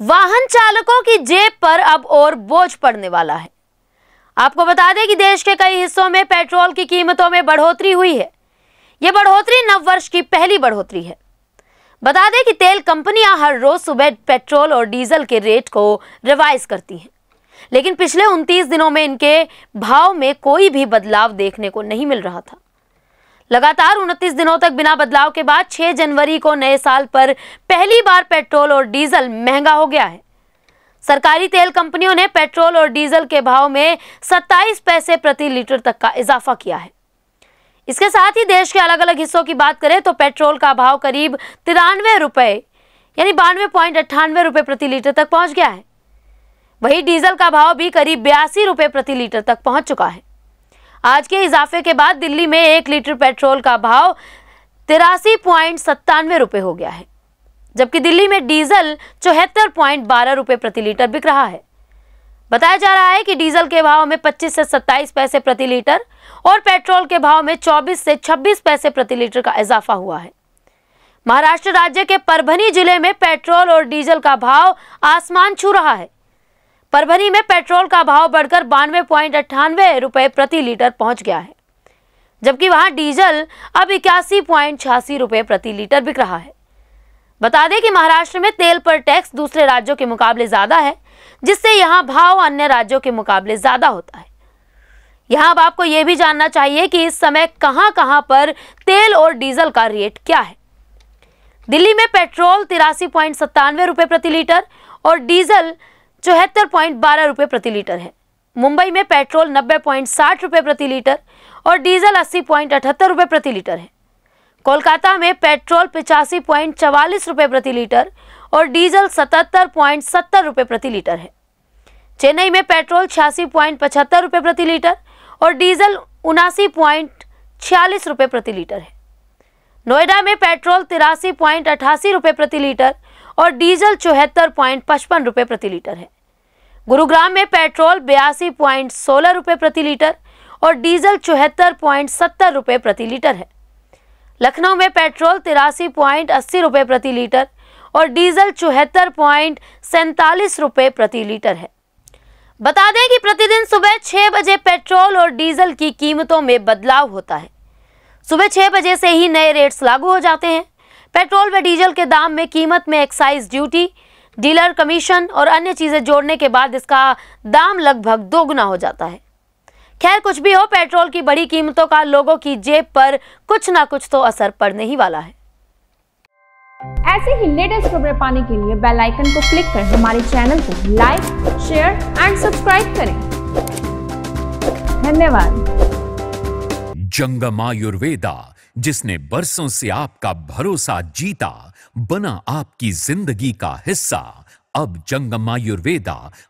वाहन चालकों की जेब पर अब और बोझ पड़ने वाला है आपको बता दें कि देश के कई हिस्सों में पेट्रोल की कीमतों में बढ़ोतरी हुई है यह बढ़ोतरी नव वर्ष की पहली बढ़ोतरी है बता दें कि तेल कंपनियां हर रोज सुबह पेट्रोल और डीजल के रेट को रिवाइज करती हैं लेकिन पिछले 29 दिनों में इनके भाव में कोई भी बदलाव देखने को नहीं मिल रहा था लगातार उनतीस दिनों तक बिना बदलाव के बाद 6 जनवरी को नए साल पर पहली बार पेट्रोल और डीजल महंगा हो गया है सरकारी तेल कंपनियों ने पेट्रोल और डीजल के भाव में 27 पैसे प्रति लीटर तक का इजाफा किया है इसके साथ ही देश के अलग अलग हिस्सों की बात करें तो पेट्रोल का भाव करीब तिरानवे रुपये यानी बानवे पॉइंट अट्ठानवे रुपये प्रति लीटर तक पहुंच गया है वहीं डीजल का भाव भी करीब बयासी रुपये प्रति लीटर तक पहुंच चुका है आज के इजाफे के बाद दिल्ली में एक लीटर पेट्रोल का भाव तिरासी पॉइंट सत्तानवे रुपये हो गया है जबकि दिल्ली में डीजल चौहत्तर पॉइंट बारह रुपये प्रति लीटर बिक रहा है बताया जा रहा है कि डीजल के भाव में 25 से 27 पैसे प्रति लीटर और पेट्रोल के भाव में 24 से 26 पैसे प्रति लीटर का इजाफा हुआ है महाराष्ट्र राज्य के परभनी जिले में पेट्रोल और डीजल का भाव आसमान छू रहा है परभनी में पेट्रोल का भाव बढ़कर बानवे पॉइंट अट्ठानवे रुपये प्रति लीटर पहुंच गया है जबकि वहां डीजल अब इक्यासी पॉइंट छियासी रुपये प्रति लीटर बिक रहा है बता दें कि महाराष्ट्र में तेल पर टैक्स दूसरे राज्यों के मुकाबले ज़्यादा है जिससे यहाँ भाव अन्य राज्यों के मुकाबले ज़्यादा होता है यहाँ अब आपको यह भी जानना चाहिए कि इस समय कहाँ कहाँ पर तेल और डीजल का रेट क्या है दिल्ली में पेट्रोल तिरासी पॉइंट सत्तानवे रुपये प्रति लीटर और डीजल चौहत्तर पॉइंट बारह रुपये प्रति लीटर है मुंबई में पेट्रोल नब्बे पॉइंट साठ रुपये प्रति लीटर और डीजल अस्सी पॉइंट अठहत्तर रुपये प्रति लीटर है कोलकाता में पेट्रोल पिचासी पॉइंट चवालीस रुपये प्रति लीटर और डीजल सतहत्तर पॉइंट सत्तर रुपये प्रति लीटर है चेन्नई में पेट्रोल छियासी पॉइंट पचहत्तर रुपये प्रति लीटर और डीजल उनासी पॉइंट छियालीस रुपये प्रति लीटर है नोएडा में पेट्रोल तिरासी पॉइंट अठासी रुपये प्रति लीटर और डीजल चौहत्तर पॉइंट पचपन रुपये प्रति लीटर है गुरुग्राम में पेट्रोल बयासी पॉइंट सोलह रुपये प्रति लीटर और डीजल चौहत्तर पॉइंट सत्तर रुपये प्रति लीटर है लखनऊ में पेट्रोल तिरासी पॉइंट अस्सी रुपये प्रति लीटर और डीजल चौहत्तर पॉइंट सैंतालीस रुपये प्रति लीटर है बता दें कि प्रतिदिन सुबह छः बजे पेट्रोल और डीजल की कीमतों में बदलाव होता है सुबह छः बजे से ही नए रेट्स लागू हो जाते हैं पेट्रोल व डीजल के दाम में कीमत में एक्साइज ड्यूटी डीलर कमीशन और अन्य चीज़ें जोड़ने के बाद इसका दाम लगभग दोगुना हो जाता है खैर कुछ भी हो पेट्रोल की बड़ी कीमतों का लोगों की जेब पर कुछ ना कुछ तो असर पड़ने ही वाला है ऐसे ही लेटेस्ट खबरें पाने के लिए बेल आइकन को क्लिक कर हमारे चैनल को लाइक शेयर एंड सब्सक्राइब करें धन्यवाद जंगम आयुर्वेदा जिसने बरसों से आपका भरोसा जीता बना आपकी जिंदगी का हिस्सा अब जंगम आयुर्वेदा